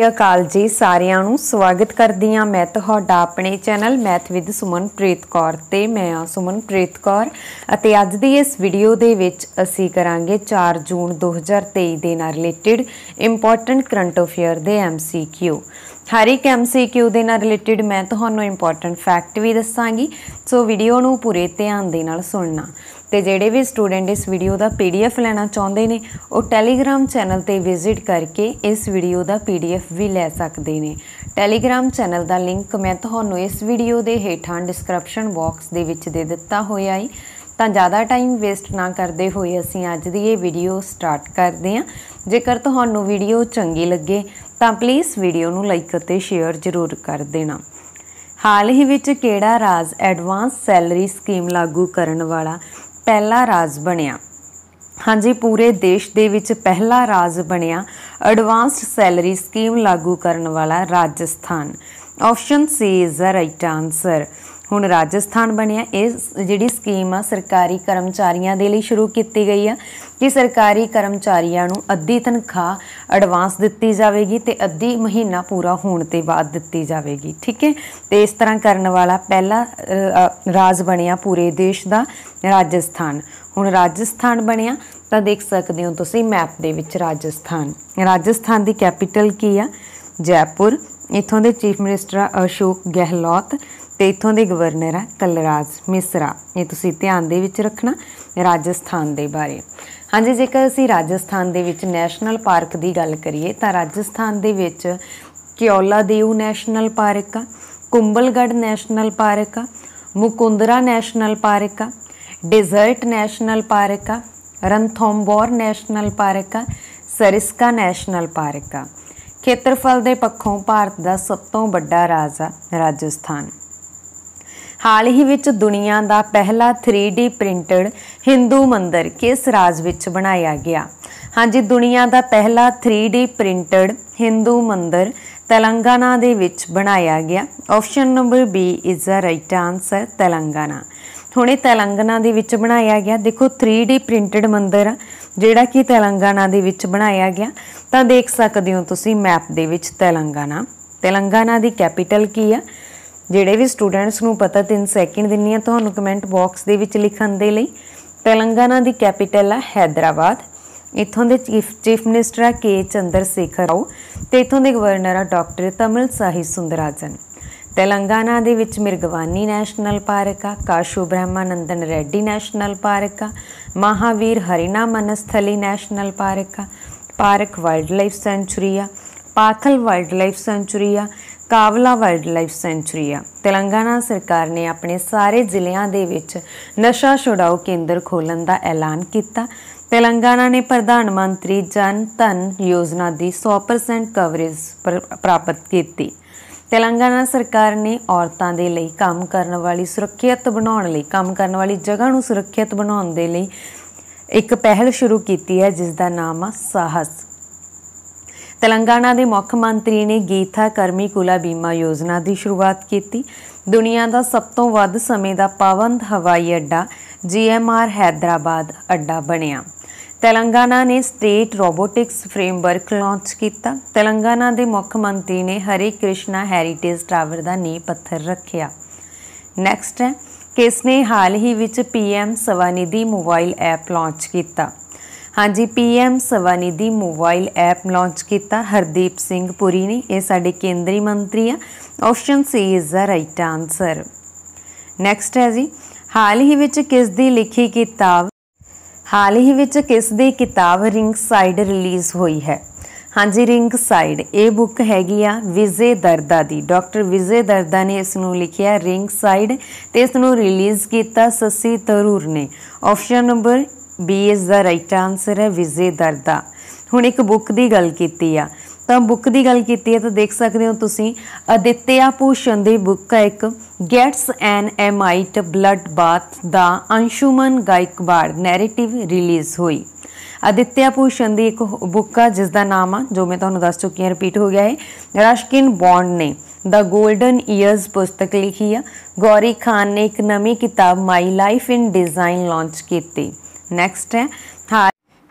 ਸ੍ਰੀ ਅਕਾਲ ਜੀ ਸਾਰਿਆਂ ਨੂੰ ਸਵਾਗਤ ਕਰਦੀ ਆ ਮੈਂ ਤੁਹਾਡਾ ਆਪਣੇ channel math with Sumanpreet Kaur ਤੇ ਮੈਂ ਆ ਸੁਮਨਪ੍ਰੀਤ ਕੌਰ ਅਤੇ ਅੱਜ ਦੀ ਇਸ ਵੀਡੀਓ ਦੇ ਵਿੱਚ ਅਸੀਂ ਕਰਾਂਗੇ 4 ਜੂਨ 2023 ਦੇ ਨਾਲ ਰਿਲੇਟਡ ਇੰਪੋਰਟੈਂਟ ਕਰੰਟ ਅਫੇਅਰ ਦੇ ਐਮਸੀਕਿਊ ਹਰ ਇੱਕ ਐਮਸੀਕਿਊ ਦੇ ਨਾਲ ਰਿਲੇਟਡ ਮੈਂ ਤੁਹਾਨੂੰ ਇੰਪੋਰਟੈਂਟ ਫੈਕਟ ਵੀ ਦੱਸਾਂਗੀ ਸੋ ਵੀਡੀਓ ਨੂੰ ਪੂਰੇ ਧਿਆਨ ਦੇ ਨਾਲ ਸੁਣਨਾ ਤੇ ਜਿਹੜੇ ਵੀ ਸਟੂਡੈਂਟ ਇਸ ਵੀਡੀਓ ਦਾ ਪੀਡੀਐਫ ਲੈਣਾ ਚਾਹੁੰਦੇ ਨੇ ਉਹ ਟੈਲੀਗ੍ਰam ਚੈਨਲ ਤੇ ਵਿਜ਼ਿਟ ਕਰਕੇ ਇਸ ਵੀਡੀਓ ਦਾ ਪੀਡੀਐਫ ਵੀ ਲੈ ਸਕਦੇ ਨੇ ਟੈਲੀਗ੍ਰam ਚੈਨਲ ਦਾ ਲਿੰਕ ਮੈਂ ਤੁਹਾਨੂੰ ਇਸ ਵੀਡੀਓ ਦੇ ਹੇਠਾਂ ਡਿਸਕ੍ਰਿਪਸ਼ਨ ਬਾਕਸ ਦੇ ਵਿੱਚ ਦੇ ਦਿੱਤਾ ਹੋਇਆ ਹੈ ਤਾਂ ਜ਼ਿਆਦਾ ਟਾਈਮ ਵੇਸਟ ਨਾ ਕਰਦੇ ਹੋਏ ਅਸੀਂ ਅੱਜ ਦੀ ਇਹ ਵੀਡੀਓ ਸਟਾਰਟ ਕਰਦੇ ਹਾਂ ਜੇਕਰ ਤੁਹਾਨੂੰ ਵੀਡੀਓ ਚੰਗੀ ਲੱਗੇ ਤਾਂ ਪਲੀਜ਼ ਵੀਡੀਓ ਨੂੰ ਲਾਈਕ ਅਤੇ ਸ਼ੇਅਰ ਜ਼ਰੂਰ ਕਰ ਦੇਣਾ ਹਾਲ ਹੀ ਵਿੱਚ ਕਿਹੜਾ ਰਾਜ ਐਡਵਾਂਸ ਸੈਲਰੀ ਸਕੀਮ ਲਾਗੂ ਕਰਨ ਵਾਲਾ ਪਹਿਲਾ ਰਾਜ ਬਣਿਆ ਹਾਂਜੀ ਪੂਰੇ ਦੇਸ਼ ਦੇ ਵਿੱਚ ਪਹਿਲਾ ਰਾਜ ਬਣਿਆ ਐਡਵਾਂਸਡ ਸੈਲਰੀ ਸਕੀਮ ਲਾਗੂ ਕਰਨ ਵਾਲਾ Rajasthan option C is the right answer ਹੁਣ ਰਾਜਸਥਾਨ ਬਣਿਆ ਇਹ ਜਿਹੜੀ ਸਕੀਮ ਆ ਸਰਕਾਰੀ ਕਰਮਚਾਰੀਆਂ ਦੇ ਲਈ ਸ਼ੁਰੂ ਕੀਤੀ ਗਈ ਆ ਕਿ ਸਰਕਾਰੀ ਕਰਮਚਾਰੀਆਂ ਨੂੰ ਅੱਧੀ ਤਨਖਾਹ ਐਡਵਾਂਸ ਦਿੱਤੀ ਜਾਵੇਗੀ ਤੇ ਅੱਧੀ ਮਹੀਨਾ ਪੂਰਾ ਹੋਣ ਤੇ ਬਾਅਦ ਦਿੱਤੀ ਜਾਵੇਗੀ ਠੀਕ ਹੈ ਤੇ ਇਸ ਤਰ੍ਹਾਂ ਕਰਨ ਵਾਲਾ ਪਹਿਲਾ ਰਾਜ ਬਣਿਆ ਪੂਰੇ ਦੇਸ਼ ਦਾ ਰਾਜਸਥਾਨ ਹੁਣ ਰਾਜਸਥਾਨ ਬਣਿਆ ਤਾਂ ਦੇਖ ਸਕਦੇ ਹੋ ਤੁਸੀਂ ਮੈਪ ਦੇ ਵਿੱਚ ਰਾਜਸਥਾਨ ਰਾਜਸਥਾਨ ਦੀ ਕੈਪੀਟਲ ਕੀ ਆ ਜੈਪੁਰ ਇਥੋਂ ਦੇ ਚੀਫ ਮਿਨਿਸਟਰ ਅਸ਼ੋਕ ਗਹਿਲੋਤ ਤੇ ਇਥੋਂ ਦੇ ਗਵਰਨਰ ਆ ਕਲਰਾਜ ਮਿਸਰਾ ਇਹ ਤੁਸੀਂ ਧਿਆਨ ਦੇ ਵਿੱਚ ਰੱਖਣਾ ਰਾਜਸਥਾਨ ਦੇ ਬਾਰੇ ਹਾਂਜੀ ਜੇਕਰ ਅਸੀਂ ਰਾਜਸਥਾਨ ਦੇ ਵਿੱਚ ਨੈਸ਼ਨਲ ਪਾਰਕ ਦੀ ਗੱਲ ਕਰੀਏ ਤਾਂ ਰਾਜਸਥਾਨ ਦੇ ਵਿੱਚ ਕਿਉਲਾ ਦੇਵ ਨੈਸ਼ਨਲ ਪਾਰਕ ਆ ਕੁੰਬਲਗੜ ਨੈਸ਼ਨਲ ਪਾਰਕ ਆ ਮੁਕੁੰਦਰਾ ਨੈਸ਼ਨਲ ਪਾਰਕ ਆ ਡੇਜ਼ਰਟ ਨੈਸ਼ਨਲ ਪਾਰਕ ਆ ਰਨਥੋਂਬੋਰ ਨੈਸ਼ਨਲ ਪਾਰਕ ਆ ਸਰਿਸਕਾ ਨੈਸ਼ਨਲ ਪਾਰਕ ਆ ਖੇਤਰਫਲ ਦੇ ਪੱਖੋਂ ਭਾਰਤ ਦਾ ਸਭ ਤੋਂ ਵੱਡਾ ਰਾਜ ਆ ਰਾਜਸਥਾਨ ਹਾਲ ਹੀ ਵਿੱਚ ਦੁਨੀਆ ਦਾ ਪਹਿਲਾ 3D ਪ੍ਰਿੰਟਡ ਹਿੰਦੂ ਮੰਦਿਰ ਕਿਸ ਰਾਜ ਵਿੱਚ ਬਣਾਇਆ ਗਿਆ ਹਾਂਜੀ ਦੁਨੀਆ ਦਾ ਪਹਿਲਾ 3D ਪ੍ਰਿੰਟਡ ਹਿੰਦੂ ਮੰਦਿਰ ਤੇਲੰਗਾਨਾ ਦੇ ਵਿੱਚ ਬਣਾਇਆ ਗਿਆ option number B is the right answer Telangana ਹੁਣੇ ਤੇਲੰਗਾਨਾ ਦੇ ਵਿੱਚ ਬਣਾਇਆ ਗਿਆ ਦੇਖੋ 3D ਪ੍ਰਿੰਟਡ ਮੰਦਿਰ ਜਿਹੜਾ ਕਿ ਤੇਲੰਗਾਨਾ ਦੇ ਵਿੱਚ ਬਣਾਇਆ ਗਿਆ ਤਾਂ ਦੇਖ ਸਕਦੇ ਹੋ ਤੁਸੀਂ ਮੈਪ ਦੇ ਵਿੱਚ ਤੇਲੰਗਾਨਾ ਤੇਲੰਗਾਨਾ ਦੀ ਕੈਪੀਟਲ ਕੀ ਆ ਜਿਹੜੇ ਵੀ ਸਟੂਡੈਂਟਸ ਨੂੰ ਪਤਾ 3 ਸੈਕਿੰਡ ਦਿੰਨੀ ਆ ਤੁਹਾਨੂੰ ਕਮੈਂਟ ਬਾਕਸ ਦੇ ਵਿੱਚ ਲਿਖਣ ਦੇ ਲਈ ਤੇਲੰਗਾਨਾ ਦੀ ਕੈਪੀਟਲ ਆ ਹైదరాబాద్ ਇਥੋਂ ਦੇ ਚੀਫ ਮਿਨਿਸਟਰ ਆ ਕੇ ਚੰਦਰ ਸ਼ੇਖਰ ਰਾਓ ਤੇ ਇਥੋਂ ਦੇ ਗਵਰਨਰ ਆ ਡਾਕਟਰ ਤਮਿਲ ਸਾਹੀ ਸੁੰਦਰਾਜਨ ਤੇਲੰਗਾਨਾ ਦੇ ਵਿੱਚ ਮਿਰਗਵਾਨੀ ਨੈਸ਼ਨਲ ਪਾਰਕ ਆ ਕਾਸ਼ੂ ਬ੍ਰਹਮਾਨੰਦਨ ਰੈੱਡੀ ਨੈਸ਼ਨਲ ਪਾਰਕ ਆ ਮਹਾਵੀਰ ਹਰੀਨਾ ਮਨਸਥਲੀ ਨੈਸ਼ਨਲ ਪਾਰਕ ਆ ਪਾਰਕ ਵਾਈਲਡ ਲਾਈਫ ਸੈਂਚੁਰੀ ਆ ਪਾਥਲ ਵਾਈਲਡ ਲਾਈਫ ਸੈਂਚੁਰੀ ਆ ਕਾਵਲਾ ਵਾਈਲਡਲਾਈਫ ਸੈਂਚਰੀ ਆ ਤੇਲੰਗਾਨਾ ਸਰਕਾਰ ਨੇ ਆਪਣੇ ਸਾਰੇ ਜ਼ਿਲ੍ਹਿਆਂ ਦੇ ਵਿੱਚ ਨਸ਼ਾ ਛੁਡਾਓ ਕੇਂਦਰ ਖੋਲਣ ਦਾ ਐਲਾਨ ਕੀਤਾ ਤੇਲੰਗਾਨਾ ਨੇ ਪ੍ਰਧਾਨ ਮੰਤਰੀ ਜਨ ਧਨ ਯੋਜਨਾ ਦੀ 100% ਕਵਰੇਜ ਪ੍ਰਾਪਤ ਕੀਤੀ ਤੇਲੰਗਾਨਾ ਸਰਕਾਰ ਨੇ ਔਰਤਾਂ ਦੇ ਲਈ ਕੰਮ ਕਰਨ ਵਾਲੀ ਸੁਰੱਖਿਅਤ ਬਣਾਉਣ ਲਈ ਕੰਮ ਕਰਨ ਵਾਲੀ ਜਗ੍ਹਾ ਨੂੰ ਸੁਰੱਖਿਅਤ ਬਣਾਉਣ ਦੇ ਲਈ ਇੱਕ ਪਹਿਲ ਸ਼ੁਰੂ ਕੀਤੀ ਹੈ ਜਿਸ ਦਾ ਨਾਮ ਆ ਸਾਹਸ ਤੇਲੰਗਾਨਾ ਦੇ ਮੁੱਖ ਮੰਤਰੀ ਨੇ ਗੀਥਾ ਕਰਮੀ ਕੁਲਾ ਬੀਮਾ ਯੋਜਨਾ ਦੀ ਸ਼ੁਰੂਆਤ ਕੀਤੀ ਦੁਨੀਆ ਦਾ ਸਭ ਤੋਂ ਵੱਧ ਸਮੇਂ ਦਾ ਪਵੰਦ ਹਵਾਈ ਅੱਡਾ ਜੀਐਮਆਰ ਹైదరాబాద్ ਅੱਡਾ ਬਣਿਆ ਤੇਲੰਗਾਨਾ ਨੇ ਸਟੇਟ ਰੋਬੋਟਿਕਸ ਫਰੇਮਵਰਕ ਲਾਂਚ ਕੀਤਾ ਤੇਲੰਗਾਨਾ ਦੇ ਮੁੱਖ ਮੰਤਰੀ ਨੇ ਹਰੇ ਕ੍ਰਿਸ਼ਨਾ ਹੈਰੀਟੇਜ ਟਾਵਰ ਦਾ ਨੀਂਹ ਪੱਥਰ ਰੱਖਿਆ ਨੈਕਸਟ ਹੈ ਕਿਸ ਨੇ ਹਾਲ ਹੀ ਵਿੱਚ PM Svanidhi mobile app launch ਕੀਤਾ ਹਾਂਜੀ PM Svanidhi mobile app launch ਕੀਤਾ ਹਰਦੀਪ ਸਿੰਘ ਪੁਰੀ ਨੇ ਇਹ ਸਾਡੇ ਕੇਂਦਰੀ ਮੰਤਰੀ ਆ option C is the right answer next ਹੈ ਜੀ ਹਾਲ ਹੀ ਵਿੱਚ ਕਿਸ ਦੀ ਲਿਖੀ ਕਿਤਾਬ ਹਾਲ ਹੀ ਵਿੱਚ ਕਿਸ ਦੀ ਕਿਤਾਬ ਰਿੰਗ ਸਾਈਡ ਰਿਲੀਜ਼ ਹੋਈ ਹੈ ਹਾਂਜੀ ਰਿੰਗ ਸਾਈਡ ਇਹ ਬੁੱਕ ਹੈਗੀ ਆ ਵਿਜੇ ਦਰਦਾ ਦੀ ਡਾਕਟਰ ਵਿਜੇ ਦਰਦਾ ਨੇ ਇਸ ਨੂੰ ਲਿਖਿਆ ਰਿੰਗ ਸਾਈਡ ਤੇ ਇਸ ਨੂੰ ਰਿਲੀਜ਼ ਕੀਤਾ ਸਸੀ ਤਰੂਰ ਨੇ ਆਪਸ਼ਨ ਨੰਬਰ ਬੀ ਇਸ ਦਾ ਰਾਈਟ ਆਨਸਰ ਹੈ ਵਿਜੇ ਦਰਦਾ ਹੁਣ ਇੱਕ ਬੁੱਕ ਦੀ ਗੱਲ ਕੀਤੀ ਆ ਤਾਂ ਬੁੱਕ ਦੀ ਗੱਲ ਕੀਤੀ ਹੈ ਤਾਂ ਦੇਖ ਸਕਦੇ ਹੋ ਤੁਸੀਂ ਅਦਿੱਤਿਆ ਪੂਸ਼ਨ ਦੀ ਬੁੱਕ ਹੈ ਇੱਕ guts amidst bloodbath the Anshuman Gaekwad narrative release ਹੋਈ ਅਦਿੱਤਿਆ ਪੂਸ਼ਨ ਦੀ ਇੱਕ ਬੁੱਕ ਆ ਜਿਸ ਦਾ ਨਾਮ ਆ ਜੋ ਮੈਂ ਤੁਹਾਨੂੰ ਦੱਸ ਚੁੱਕੀ ਹਾਂ ਰਿਪੀਟ ਹੋ ਗਿਆ ਹੈ ਰਸ਼ਕਿਨ ਬੌਂਡ ਨੇ ਦਾ 골ਡਨ ਈਅਰਸ ਪੁਸਤਕ ਲਿਖੀ ਆ ਗੌਰੀ ਖਾਨ ਨੇ ਇੱਕ ਨਵੀਂ ਕਿਤਾਬ my life in design launch ਕੀਤੀ ਨੈਕਸਟ ਹੈ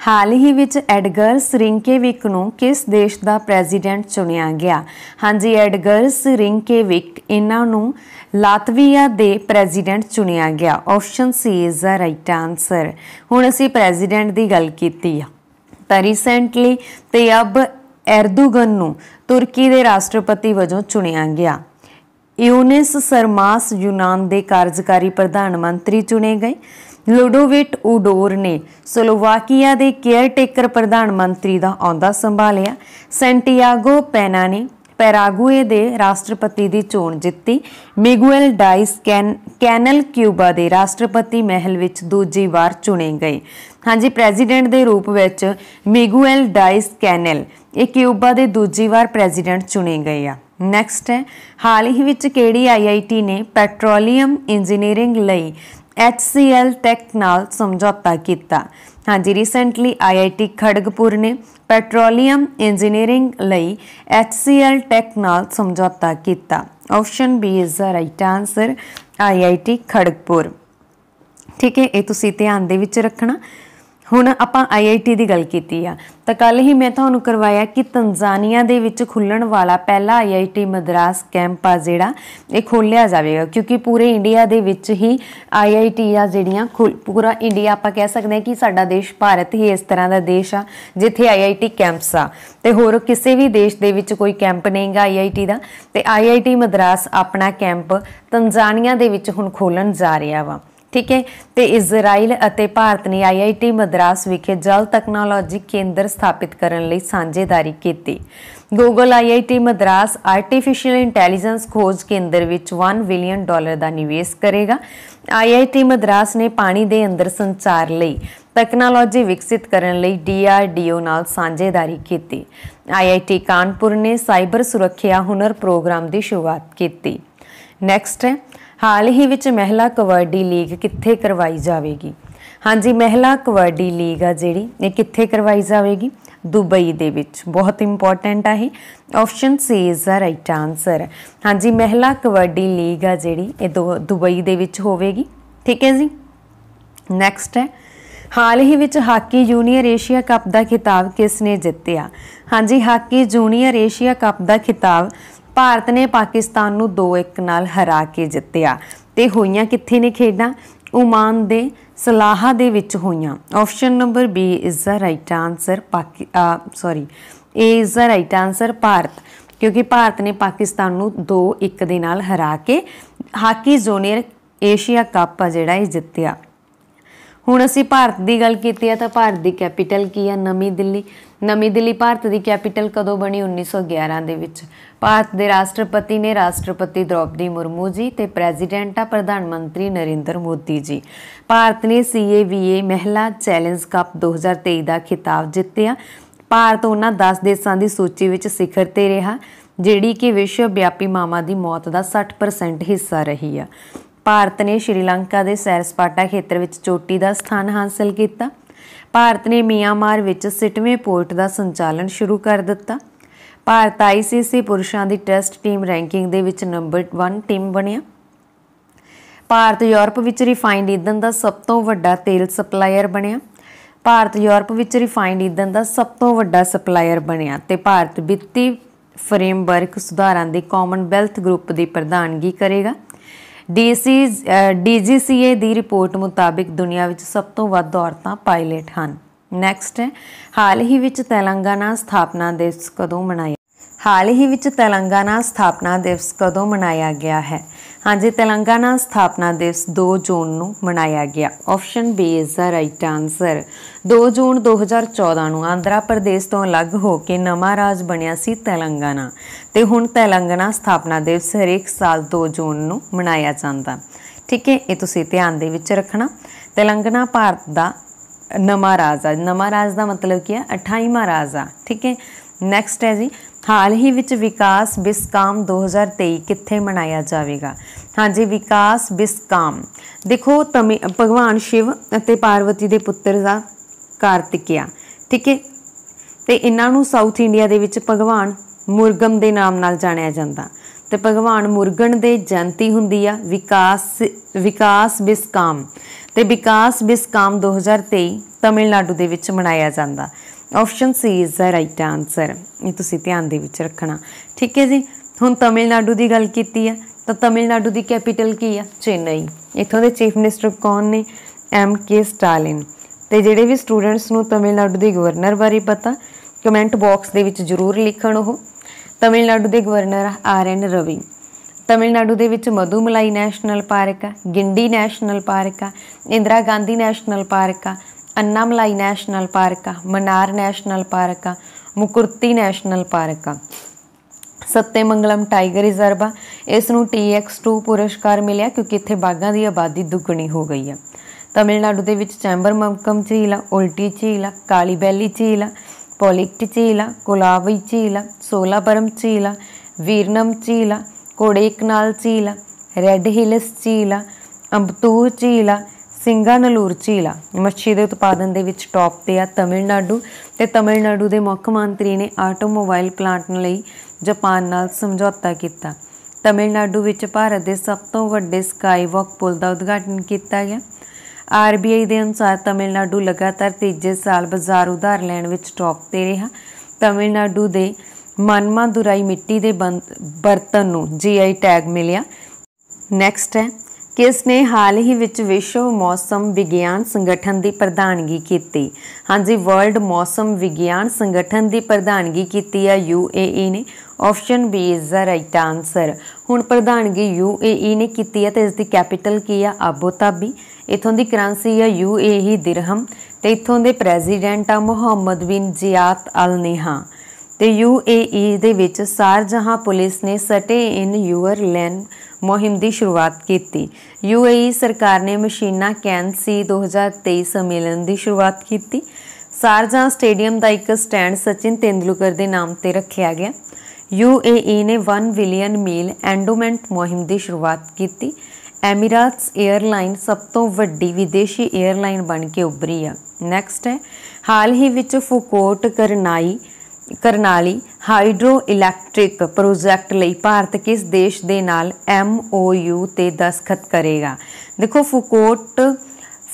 ਹਾਲ ਹੀ ਵਿੱਚ ਐਡਗਰ ਸਰਿੰਕੇਵਿਕ ਨੂੰ ਕਿਸ ਦੇਸ਼ ਦਾ ਪ੍ਰੈਜ਼ੀਡੈਂਟ ਚੁਣਿਆ ਗਿਆ ਹਾਂਜੀ ਐਡਗਰ ਸਰਿੰਕੇਵਿਕ ਇਹਨਾਂ ਨੂੰ ਲਾਤਵੀਆ ਦੇ ਪ੍ਰੈਜ਼ੀਡੈਂਟ ਚੁਣਿਆ ਗਿਆ option C is the right answer ਹੁਣ ਅਸੀਂ ਪ੍ਰੈਜ਼ੀਡੈਂਟ ਦੀ ਗੱਲ ਕੀਤੀ ਆ ਤਾਂ ਰੀਸੈਂਟਲੀ ਅਬ ਐਰਦੂਗਨ ਨੂੰ ਤੁਰਕੀ ਦੇ ਰਾਸ਼ਟਰਪਤੀ ਵਜੋਂ ਚੁਣਿਆ ਗਿਆ ਯੂਨਿਸ ਸਰਮਾਸ ਯੂਨਾਨ ਦੇ ਕਾਰਜਕਾਰੀ ਪ੍ਰਧਾਨ ਮੰਤਰੀ ਚੁਣੇ ਗਏ ਲੂਡੋਵਿਟ ਉਡੋਰ ਨੇ ਸਲੋਵਾਕੀਆ ਦੇ ਕੇਅਰਟੇਕਰ ਪ੍ਰਧਾਨ ਮੰਤਰੀ ਦਾ ਅਹੁਦਾ ਸੰਭਾਲਿਆ ਸੈਂਟੀਆਗੋ ਪੈਨਾ ਨੇ ਪੈਰਾਗੁਏ ਦੇ ਰਾਸ਼ਟਰਪਤੀ ਦੀ ਚੋਣ ਜਿੱਤੀ ਮਿਗੂਅਲ ਡਾਈਸ ਕੈਨਲ ਕਿਊਬਾ ਦੇ ਰਾਸ਼ਟਰਪਤੀ ਮਹਿਲ ਵਿੱਚ ਦੂਜੀ ਵਾਰ ਚੁਣੇ ਗਏ ਹਾਂਜੀ ਪ੍ਰੈਜ਼ੀਡੈਂਟ ਦੇ ਰੂਪ ਵਿੱਚ ਮਿਗੂਅਲ ਡਾਈਸ ਕੈਨਲ ਇਹ ਕਿਊਬਾ ਦੇ ਦੂਜੀ ਵਾਰ ਪ੍ਰੈਜ਼ੀਡੈਂਟ ਚੁਣੇ ਗਏ ਆ ਨੈਕਸਟ ਹੈ ਹਾਲ ਹੀ ਵਿੱਚ ਕਿਹੜੀ IIT ਨੇ ਪੈਟਰੋਲੀਅਮ ਇੰਜੀਨੀਅਰਿੰਗ ਲਈ HCL Tech ਨਾਲ ਸਮਝੌਤਾ ਕੀਤਾ ਹਾਂਜੀ ਰੀਸੈਂਟਲੀ IIT ਖੜਗਪੁਰ ਨੇ ਪੈਟਰੋਲੀਅਮ ਇੰਜੀਨੀਅਰਿੰਗ ਲਈ HCL Tech ਨਾਲ ਸਮਝੌਤਾ ਕੀਤਾ option B is the right answer IIT Kharagpur ਠੀਕ ਹੈ ਇਹ ਤੁਸੀਂ ਧਿਆਨ ਦੇ ਵਿੱਚ ਰੱਖਣਾ ਹੁਣ ਆਪਾਂ IIT ਦੀ ਗੱਲ ਕੀਤੀ ਆ ਤਾਂ ਕੱਲ ਹੀ ਮੈਂ ਤੁਹਾਨੂੰ ਕਰਵਾਇਆ ਕਿ ਤਨਜ਼ਾਨੀਆ ਦੇ ਵਿੱਚ ਖੁੱਲਣ ਵਾਲਾ ਪਹਿਲਾ IIT ਮਦਰਾਸ ਕੈਂਪ ਆ ਜਿਹੜਾ ਇਹ ਖੋਲਿਆ ਜਾਵੇਗਾ ਕਿਉਂਕਿ ਪੂਰੇ ਇੰਡੀਆ ਦੇ ਵਿੱਚ ਹੀ IIT ਆ ਜਿਹੜੀਆਂ ਪੂਰਾ ਇੰਡੀਆ ਆਪਾਂ ਕਹਿ ਸਕਦੇ ਹਾਂ ਕਿ ਸਾਡਾ ਦੇਸ਼ ਭਾਰਤ ਹੀ ਇਸ ਤਰ੍ਹਾਂ ਦਾ ਦੇਸ਼ ਆ ਜਿੱਥੇ IIT ਕੈਂਪਸ ਆ ਤੇ ਹੋਰ ਕਿਸੇ ਵੀ ਦੇਸ਼ ਦੇ ਵਿੱਚ ਕੋਈ ਕੈਂਪ ਨਹੀਂਗਾ IIT ਦਾ ਤੇ IIT ਮਦਰਾਸ ਆਪਣਾ ਕੈਂਪ ਤਨਜ਼ਾਨੀਆ ਦੇ ਵਿੱਚ ਹੁਣ ਖੋਲਣ ਜਾ ਰਿਹਾ ਵਾ ਠੀਕ ਹੈ ਤੇ ਇਜ਼ਰਾਈਲ ਅਤੇ ਭਾਰਤ ਨੇ ਆਈਆਈਟੀ ਮਦਰਾਸ ਵਿਖੇ ਜਲ ਟੈਕਨੋਲੋਜੀ ਕੇਂਦਰ ਸਥਾਪਿਤ ਕਰਨ ਲਈ ਸਾਂਝੇਦਾਰੀ ਕੀਤੀ Google IIT Madras artificial intelligence ਖੋਜ ਕੇਂਦਰ ਵਿੱਚ 1 ਬਿਲੀਅਨ ਡਾਲਰ ਦਾ ਨਿਵੇਸ਼ ਕਰੇਗਾ ਆਈਆਈਟੀ ਮਦਰਾਸ ਨੇ ਪਾਣੀ ਦੇ ਅੰਦਰ ਸੰਚਾਰ ਲਈ ਟੈਕਨੋਲੋਜੀ ਵਿਕਸਿਤ ਕਰਨ ਲਈ ਡੀਆਰਡੀਓ ਨਾਲ ਸਾਂਝੇਦਾਰੀ ਕੀਤੀ ਆਈਆਈਟੀ ਕਾਨਪੁਰ ਨੇ ਸਾਈਬਰ ਸੁਰੱਖਿਆ ਹੁਨਰ ਪ੍ਰੋਗਰਾਮ ਦੀ ਸ਼ੁਰੂਆਤ ਕੀਤੀ ਨੈਕਸਟ ਹਾਲ ਹੀ ਵਿੱਚ ਮਹਿਲਾ ਕਬੱਡੀ ਲੀਗ ਕਿੱਥੇ ਕਰਵਾਈ ਜਾਵੇਗੀ ਹਾਂਜੀ ਮਹਿਲਾ ਕਬੱਡੀ ਲੀਗ ਆ ਜਿਹੜੀ ਇਹ ਕਿੱਥੇ ਕਰਵਾਈ ਜਾਵੇਗੀ ਦੁਬਈ ਦੇ ਵਿੱਚ ਬਹੁਤ ਇੰਪੋਰਟੈਂਟ ਆ ਹੀ option C is the right answer ਹਾਂਜੀ ਮਹਿਲਾ ਕਬੱਡੀ ਲੀਗ ਆ ਜਿਹੜੀ ਇਹ ਦੁਬਈ ਦੇ ਵਿੱਚ ਹੋਵੇਗੀ ਠੀਕ ਹੈ ਜੀ ਨੈਕਸਟ ਹੈ ਹਾਲ ਹੀ ਵਿੱਚ ਹਾਕੀ ਜੂਨੀਅਰ ਏਸ਼ੀਆ ਕੱਪ ਦਾ ਖਿਤਾਬ ਕਿਸ ਨੇ ਜਿੱਤਿਆ ਹਾਂਜੀ ਹਾਕੀ ਜੂਨੀਅਰ ਏਸ਼ੀਆ ਕੱਪ ਦਾ ਖਿਤਾਬ ਭਾਰਤ ਨੇ ਪਾਕਿਸਤਾਨ ਨੂੰ 2-1 ਨਾਲ ਹਰਾ ਕੇ ਜਿੱਤਿਆ ਤੇ ਹੋਈਆਂ ਕਿੱਥੇ ਨੇ ਖੇਡਾਂ ਉਮਾਨ ਦੇ ਸਲਾਹਾ ਦੇ ਵਿੱਚ ਹੋਈਆਂ option number B is the right answer ਪਾਕਿ sorry A is the right answer Bharat ਕਿਉਂਕਿ ਭਾਰਤ ਨੇ ਪਾਕਿਸਤਾਨ ਨੂੰ 2-1 ਦੇ ਨਾਲ ਹਰਾ ਕੇ ਹਾਕੀ ਜ਼ੋਨੀਅਰ ਏਸ਼ੀਆ ਕੱਪ ਆ ਜਿਹੜਾ ਇਹ ਜਿੱਤਿਆ ਹੁਣ ਅਸੀਂ ਭਾਰਤ ਦੀ ਗੱਲ ਕੀਤੀ ਹੈ ਤਾਂ ਭਾਰਤ ਦੀ ਕੈਪੀਟਲ ਕੀ ਹੈ ਨਵੀਂ ਦਿੱਲੀ ਨਵੀਂ ਦਿੱਲੀ ਭਾਰਤ ਦੀ ਕੈਪੀਟਲ ਕਦੋਂ ਬਣੀ 1911 ਦੇ ਵਿੱਚ ਭਾਰਤ ਦੇ ਰਾਸ਼ਟਰਪਤੀ ਨੇ ਰਾਸ਼ਟਰਪਤੀ ਦ੍ਰੋਪਦੀ ਮੁਰਮੂ ਜੀ ਤੇ ਪ੍ਰੈਜ਼ੀਡੈਂਟ ਆ ਪ੍ਰਧਾਨ ਮੰਤਰੀ ਨਰਿੰਦਰ ਮੋਦੀ ਜੀ ਭਾਰਤ ਨੇ ਸੀਏਵੀਏ ਮਹਿਲਾ ਚੈਲੰਜ ਕੱਪ 2023 ਦਾ ਖਿਤਾਬ ਜਿੱਤਿਆ ਭਾਰਤ ਉਹਨਾਂ 10 ਦੇਸ਼ਾਂ ਦੀ ਸੂਚੀ ਵਿੱਚ ਸਿਖਰ ਤੇ ਰਿਹਾ ਜਿਹੜੀ ਕਿ ਵਿਸ਼ਵ ਵਿਆਪੀ ਮਾਮਾ ਦੀ ਮੌਤ ਦਾ 60% ਹਿੱਸਾ ਰਹੀ ਆ ਭਾਰਤ ਨੇ ਸ਼੍ਰੀਲੰਕਾ ਦੇ ਸੈਰ ਸਪਾਟਾ ਖੇਤਰ ਵਿੱਚ ਚੋਟੀ ਦਾ ਸਥਾਨ ਹਾਸਲ ਕੀਤਾ ਭਾਰਤ ਨੇ ਮਿਆਂਮਾਰ ਵਿੱਚ ਸਿਟਵੇਂ ਪੋਰਟ ਦਾ ਸੰਚਾਲਨ ਸ਼ੁਰੂ ਕਰ ਦਿੱਤਾ ਭਾਰਤ ਆਈਸੀਸੀ ਪੁਰਸ਼ਾਂ ਦੀ ਟੈਸਟ ਟੀਮ ਰੈਂਕਿੰਗ ਦੇ ਵਿੱਚ ਨੰਬਰ 1 ਟੀਮ ਬਣਿਆ ਭਾਰਤ ਯੂਰਪ ਵਿੱਚ ਰਿਫਾਈਨਡ ਈਂਧਨ ਦਾ ਸਭ ਤੋਂ ਵੱਡਾ ਤੇਲ ਸਪਲਾਇਰ ਬਣਿਆ ਭਾਰਤ ਯੂਰਪ ਵਿੱਚ ਰਿਫਾਈਨਡ ਈਂਧਨ ਦਾ ਸਭ ਤੋਂ ਵੱਡਾ ਸਪਲਾਇਰ ਬਣਿਆ ਤੇ ਭਾਰਤ ਵਿੱਤੀ ਫਰੇਮਵਰਕ ਸੁਧਾਰਾਂ ਦੇ ਕਾਮਨ ਵੈਲਥ ਗਰੁੱਪ ਦੀ ਪ੍ਰਧਾਨਗੀ ਕਰੇਗਾ ਡੀਸੀ ਡੀਜੀਸੀਏ ਦੀ ਰਿਪੋਰਟ ਮੁਤਾਬਕ ਦੁਨੀਆ ਵਿੱਚ ਸਭ ਤੋਂ ਵੱਧ ਔਰਤਾਂ ਪਾਇਲਟ ਹਨ ਨੈਕਸਟ ਹੈ ਹਾਲ ਹੀ ਵਿੱਚ ਤੇਲੰਗਾਨਾ ਸਥਾਪਨਾ ਦਿਵਸ ਕਦੋਂ ਮਨਾਇਆ ਹਾਲ ਹੀ ਵਿੱਚ ਤੇਲੰਗਾਨਾ ਸਥਾਪਨਾ ਦਿਵਸ ਕਦੋਂ ਮਨਾਇਆ ਗਿਆ ਹੈ ਹਾਂਜੀ ਤੇਲੰਗਾਨਾ ਸਥਾਪਨਾ ਦਿਵਸ 2 ਜੂਨ ਨੂੰ ਮਨਾਇਆ ਗਿਆ option B is the right answer 2 ਜੂਨ 2014 ਨੂੰ ਆਂਧਰਾ ਪ੍ਰਦੇਸ਼ ਤੋਂ ਅਲੱਗ ਹੋ ਕੇ ਨਵਾਂ ਰਾਜ ਬਣਿਆ ਸੀ ਤੇਲੰਗਾਨਾ ਤੇ ਹੁਣ ਤੇਲੰਗਾਨਾ ਸਥਾਪਨਾ ਦਿਵਸ ਹਰੇਕ ਸਾਲ 2 ਜੂਨ ਨੂੰ ਮਨਾਇਆ ਜਾਂਦਾ ਠੀਕ ਹੈ ਇਹ ਤੁਸੀਂ ਧਿਆਨ ਦੇ ਵਿੱਚ ਰੱਖਣਾ ਤੇਲੰਗਾਨਾ ਭਾਰਤ ਦਾ ਨਵਾਂ ਰਾਜ ਹੈ ਨਵਾਂ ਰਾਜ ਦਾ ਮਤਲਬ ਕੀ ਹੈ 28ਵਾਂ ਰਾਜ ਆ ਠੀਕ ਹੈ ਨੈਕਸਟ ਹੈ ਜੀ ਹਾਲ ਹੀ ਵਿੱਚ ਵਿਕਾਸ ਬਿਸਕਾਮ 2023 ਕਿੱਥੇ ਮਨਾਇਆ ਜਾਵੇਗਾ ਹਾਂਜੀ ਵਿਕਾਸ ਬਿਸਕਾਮ ਦੇਖੋ ਭਗਵਾਨ ਸ਼ਿਵ ਅਤੇ ਪਾਰਵਤੀ ਦੇ ਪੁੱਤਰ ਦਾ ਕਾਰਤਿਕਿਆ ਠੀਕ ਹੈ ਤੇ ਇਹਨਾਂ ਨੂੰ ਸਾਊਥ ਇੰਡੀਆ ਦੇ ਵਿੱਚ ਭਗਵਾਨ ਮੁਰਗਮ ਦੇ ਨਾਮ ਨਾਲ ਜਾਣਿਆ ਜਾਂਦਾ ਤੇ ਭਗਵਾਨ ਮੁਰਗਣ ਦੇ ਜਨਤੀ ਹੁੰਦੀ ਆ ਵਿਕਾਸ ਵਿਕਾਸ ਬਿਸਕਾਮ ਤੇ ਵਿਕਾਸ ਬਿਸਕਾਮ 2023 ਤਮਿਲਨਾਡੂ ਦੇ ਵਿੱਚ ਮਨਾਇਆ ਜਾਂਦਾ option C is the right answer ਇਹ ਤੁਸੀਂ ਧਿਆਨ ਦੇ ਵਿੱਚ ਰੱਖਣਾ ਠੀਕ ਹੈ ਜੀ ਹੁਣ ਤਮਿਲਨਾਡੂ ਦੀ ਗੱਲ ਕੀਤੀ ਆ ਤਾਂ ਤਮਿਲਨਾਡੂ ਦੀ ਕੈਪੀਟਲ ਕੀ ਆ ਚੇਨਈ ਇਥੋਂ ਦੇ ਚੀਫ ਮਿਨਿਸਟਰ ਕੌਣ ਨੇ ਐਮ ਕੇ ਸਟਾਲਿਨ ਤੇ ਜਿਹੜੇ ਵੀ ਸਟੂਡੈਂਟਸ ਨੂੰ ਤਮਿਲਨਾਡੂ ਦੇ ਗਵਰਨਰ ਬਾਰੇ ਪਤਾ ਕਮੈਂਟ ਬਾਕਸ ਦੇ ਵਿੱਚ ਜ਼ਰੂਰ ਲਿਖਣ ਉਹ ਤਮਿਲਨਾਡੂ ਦੇ governor R N Ravi Tamil Nadu ਦੇ ਵਿੱਚ ਮਧੂਮਲਾਈ ਨੈਸ਼ਨਲ ਪਾਰਕ ਆ ਗਿੰਡੀ ਨੈਸ਼ਨਲ ਪਾਰਕ ਆ ਇੰਦਰਾ ਗਾਂਧੀ ਨੈਸ਼ਨਲ ਪਾਰਕ ਆ ਅਨਾਮਲਾਈ ਨੈਸ਼ਨਲ ਪਾਰਕ ਆ ਮਨਾਰ ਨੈਸ਼ਨਲ ਪਾਰਕ ਆ ਮੁਕੁਰਤੀ ਨੈਸ਼ਨਲ ਪਾਰਕ ਆ ਸੱਤੇ ਮੰਗਲਮ ਟਾਈਗਰ ਰਿਜ਼ਰਵ ਆ ਇਸ ਨੂੰ TX2 ਪੁਰਸਕਾਰ ਮਿਲਿਆ ਕਿਉਂਕਿ ਇੱਥੇ ਬਾਗਾਂ ਦੀ ਆਬਾਦੀ ਦੁੱਗਣੀ ਹੋ ਗਈ ਆ ਤਮਿਲਨਾਡੂ ਦੇ ਵਿੱਚ ਚੈਂਬਰ ਮੰਕਮ ਝੀਲ ਆ ਉਲਟੀ ਝੀਲ ਆ ਕਾਲੀ ਬੈਲੀ ਝੀਲ ਆ ਪੋਲਿਕਟ ਝੀਲ ਆ ਕੋਲਾਵਈ ਝੀਲ ਆ ਸੋਲਾਪਰਮ ਝੀਲ ਆ ਵੀਰਨਮ ਝੀਲ ਆ ਕੋੜੇਕਨਾਲ ਝੀਲ ਆ ਰੈੱਡ ਹਿਲਸ ਝੀਲ ਆ ਅੰਬਤੂਰ ਝੀਲ ਆ ਸਿੰਗਾਨਲੂਰ ਝੀਲ ਆ ਮੱਛੀ ਦੇ ਉਤਪਾਦਨ ਦੇ ਵਿੱਚ ਟੌਪ ਤੇ ਆ ਤਮਿਲਨਾਡੂ ਤੇ ਤਮਿਲਨਾਡੂ ਦੇ ਮੁੱਖ ਮੰਤਰੀ ਨੇ ਆਟੋਮੋਬਾਈਲ ਪਲਾਂਟ ਲਈ ਜਾਪਾਨ ਨਾਲ ਸਮਝੌਤਾ ਕੀਤਾ ਤਮਿਲਨਾਡੂ ਵਿੱਚ ਭਾਰਤ ਦੇ ਸਭ ਤੋਂ ਵੱਡੇ ਸਕਾਈਵਾਕ ਪੁਲ ਦਾ ਉਦਘਾਟਨ ਕੀਤਾ ਗਿਆ ਆਰਬੀਆਈ ਦੇ ਅਨੁਸਾਰ ਤਮਿਲਨਾਡੂ ਲਗਾਤਾਰ ਤੀਜੇ ਸਾਲ ਬਾਜ਼ਾਰ ਉਧਾਰ ਲੈਣ ਵਿੱਚ ਟੌਪ ਤੇ ਰਿਹਾ ਤਮਿਲਨਾਡੂ ਦੇ ਮਨਮਾਦੁਰਾਈ ਮਿੱਟੀ ਦੇ ਬਰਤਨ ਨੂੰ ਜੀਆਈ ਟੈਗ ਮਿਲਿਆ ਨੈਕਸਟ ਹੈ ਕਿ ਇਸ ਨੇ ਹਾਲ ਹੀ ਵਿੱਚ ਵਿਸ਼ਵ ਮੌਸਮ ਵਿਗਿਆਨ ਸੰਗਠਨ ਦੀ ਪ੍ਰਧਾਨਗੀ ਕੀਤੀ ਹਾਂਜੀ ਵਰਲਡ ਮੌਸਮ ਵਿਗਿਆਨ ਸੰਗਠਨ ਦੀ ਪ੍ਰਧਾਨਗੀ ਕੀਤੀ ਹੈ ਯੂਏਈ ਨੇ option B is the right answer ਹੁਣ ਪ੍ਰਧਾਨਗੀ ਯੂਏਈ ਨੇ ਕੀਤੀ ਹੈ ਤੇ ਇਸ ਦੀ ਕੈਪੀਟਲ ਕੀ ਆ ਅਬੂ ਧਾਬੀ ਇਥੋਂ ਦੀ ਕਰੰਸੀ ਹੈ ਯੂਏਈ ਦਿਰਹਮ ਤੇ ਇਥੋਂ ਦੇ ਪ੍ਰੈਜ਼ੀਡੈਂਟ ਆ ਮੁਹੰਮਦ ਬਿਨ ਜ਼ਿਆਤ ਅਲ ਨਿਹਾ ਤੇ ਯੂਏਈ ਦੇ ਵਿੱਚ ਸਾਰਜਹਾਂ ਪੁਲਿਸ ਨੇ ਸਟੇ ਇਨ ਯੂਅਰ ਲੈਨ ਮੁਹਿੰਮ ਦੀ ਸ਼ੁਰੂਆਤ ਕੀਤੀ ਯੂਏਈ ਸਰਕਾਰ ਨੇ ਮਸ਼ੀਨਾ ਕੈਂਸੀ 2023 ਸੰਮੇਲਨ ਦੀ ਸ਼ੁਰੂਆਤ ਕੀਤੀ ਸਾਰਜਹਾਂ ਸਟੇਡੀਅਮ ਦਾ ਇੱਕ ਸਟੈਂਡ ਸਚਿਨ ਤੇਂਦੁਲਕਰ ਦੇ ਨਾਮ ਤੇ ਰੱਖਿਆ ਗਿਆ ਯੂਏਈ ਨੇ 1 ਬਿਲੀਅਨ ਮੀਲ ਐਂਡੋਮੈਂਟ ਮੁਹਿੰਮ ਦੀ ਸ਼ੁਰੂਆਤ ਕੀਤੀ ਐਮੀਰਾਟਸ 에ਅਰਲਾਈਨ ਸਭ ਤੋਂ ਵੱਡੀ ਵਿਦੇਸ਼ੀ 에ਅਰਲਾਈਨ ਬਣ ਕੇ ਉੱਭਰੀ ਆ ਨੈਕਸਟ ਹੈ ਹਾਲ ਹੀ ਵਿੱਚ ਫੂਕੋਟ ਕਰਨਾਈ ਕਰਨਾਲੀ ਹਾਈਡਰੋ ਇਲੈਕਟ੍ਰਿਕ ਪ੍ਰੋਜੈਕਟ ਲਈ ਭਾਰਤ ਕਿਸ ਦੇਸ਼ ਦੇ ਨਾਲ ਐਮਓਯੂ ਤੇ ਦਸਖਤ ਕਰੇਗਾ ਦੇਖੋ Phukot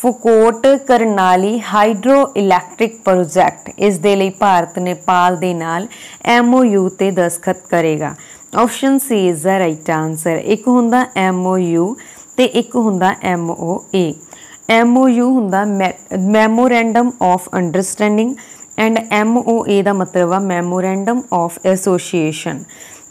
Phukot Karnali hydroelectric project ਇਸ ਦੇ ਲਈ ਭਾਰਤ ਨੇਪਾਲ ਦੇ ਨਾਲ ਐਮਓਯੂ ਤੇ ਦਸਖਤ ਕਰੇਗਾ option C is the right answer ਇੱਕ ਹੁੰਦਾ ਐਮਓਯੂ ਤੇ ਇੱਕ ਹੁੰਦਾ ਐਮਓਏ ਐਮਓਯੂ ਹੁੰਦਾ memorandum of understanding and A ਦਾ ਮਤਲਬ ਆ ਮੈਮੋਰੈਂਡਮ ਆਫ ਐਸੋਸੀਏਸ਼ਨ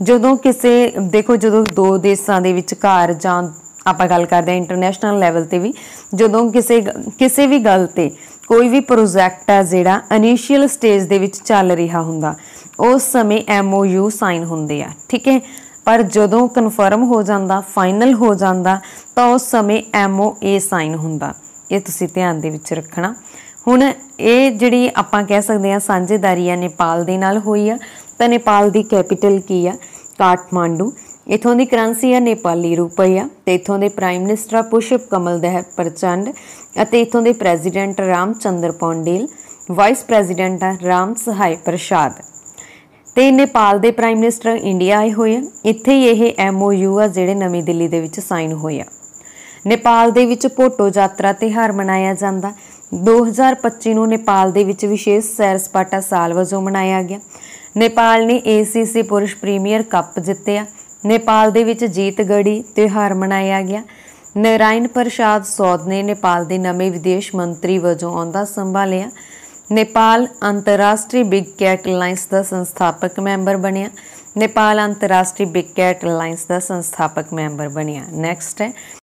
ਜਦੋਂ ਕਿਸੇ ਦੇਖੋ ਜਦੋਂ ਦੋ ਦੇਸ਼ਾਂ ਦੇ ਵਿਚਕਾਰ ਜਾਂ ਆਪਾਂ ਗੱਲ ਕਰਦੇ ਆ ਇੰਟਰਨੈਸ਼ਨਲ ਲੈਵਲ ਤੇ ਵੀ ਜਦੋਂ ਕਿਸੇ ਕਿਸੇ ਵੀ ਗੱਲ ਤੇ ਕੋਈ ਵੀ ਪ੍ਰੋਜੈਕਟ ਆ ਜਿਹੜਾ ਇਨੀਸ਼ੀਅਲ ਸਟੇਜ ਦੇ ਵਿੱਚ ਚੱਲ ਰਿਹਾ ਹੁੰਦਾ ਉਸ ਸਮੇਂ ਯੂ ਸਾਈਨ ਹੁੰਦੇ ਆ ਠੀਕ ਹੈ ਪਰ ਜਦੋਂ ਕਨਫਰਮ ਹੋ ਜਾਂਦਾ ਫਾਈਨਲ ਹੋ ਜਾਂਦਾ ਤਾਂ ਉਸ ਸਮੇਂ ਏ ਸਾਈਨ ਹੁੰਦਾ ਇਹ ਤੁਸੀਂ ਧਿਆਨ ਦੇ ਵਿੱਚ ਰੱਖਣਾ ਹੁਣ ਇਹ ਜਿਹੜੀ ਆਪਾਂ ਕਹਿ ਸਕਦੇ ਹਾਂ ਸਾਂਝੇਦਾਰੀ ਆ ਨੇਪਾਲ ਦੇ ਨਾਲ ਹੋਈ ਆ ਤਾਂ ਨੇਪਾਲ ਦੀ ਕੈਪੀਟਲ ਕੀ ਆ ਕਾਠਮਾਂਡੂ ਇਥੋਂ ਦੀ ਕਰੰਸੀ ਆ ਨੇਪਾਲੀ ਰੁਪਈਆ ਤੇ ਇਥੋਂ ਦੇ ਪ੍ਰਾਈਮ ਮਿਨਿਸਟਰ ਆ ਪੁਸ਼ਪ ਕਮਲ ਦਹਿ ਪ੍ਰਚੰਡ ਅਤੇ ਇਥੋਂ ਦੇ president Ram Chandra Paudel vice president ਆ ਰਾਮ ਸਹਾਈ ਪ੍ਰਸ਼ਾਦ ਤੇ ਨੇਪਾਲ ਦੇ ਪ੍ਰਾਈਮ ਮਿਨਿਸਟਰ ਇੰਡੀਆ ਆਏ ਹੋਏ ਆ ਇੱਥੇ ਹੀ ਇਹ ਐਮਓਯੂ ਆ ਜਿਹੜੇ ਨਵੀਂ ਦਿੱਲੀ ਦੇ ਵਿੱਚ ਸਾਈਨ ਹੋਏ ਆ ਨੇਪਾਲ ਦੇ ਵਿੱਚ ਪੋਟੋ ਯਾਤਰਾ ਤਿਹਾਰ ਮਨਾਇਆ ਜਾਂਦਾ 2025 ਨੂੰ ਨੇਪਾਲ ਦੇ ਵਿੱਚ ਵਿਸ਼ੇਸ਼ ਸੈਰ ਸਪਾਟਾ ਸਾਲ ਵਜੋਂ ਮਨਾਇਆ ਗਿਆ ਨੇਪਾਲ ਨੇ ACC ਪੁਰਸ਼ ਪ੍ਰੀਮੀਅਰ ਕੱਪ ਜਿੱਤਿਆ ਨੇਪਾਲ ਦੇ ਵਿੱਚ ਜੀਤ ਗੜੀ ਤਿਹਾਰ ਮਨਾਇਆ ਗਿਆ ਨਰਾਇਣ ਪ੍ਰਸ਼ਾਦ ਸੌਦ ਨੇ ਨੇਪਾਲ ਦੇ ਨਵੇਂ ਵਿਦੇਸ਼ ਮੰਤਰੀ ਵਜੋਂ ਆਉਂਦਾ ਸੰਭਾਲਿਆ ਨੇਪਾਲ ਅੰਤਰਰਾਸ਼ਟਰੀ ਬਿਗ ਕੈਟ ਅਲਾਈਅੰਸ ਦਾ ਸੰਸਥਾਪਕ ਮੈਂਬਰ ਬਣਿਆ ਨੇਪਾਲ ਅੰਤਰਰਾਸ਼ਟਰੀ ਬਿਗ ਕੈਟ ਅਲਾਈਅੰਸ ਦਾ ਸੰਸਥਾਪਕ ਮੈਂਬਰ ਬਣਿਆ ਨੈਕਸਟ ਹੈ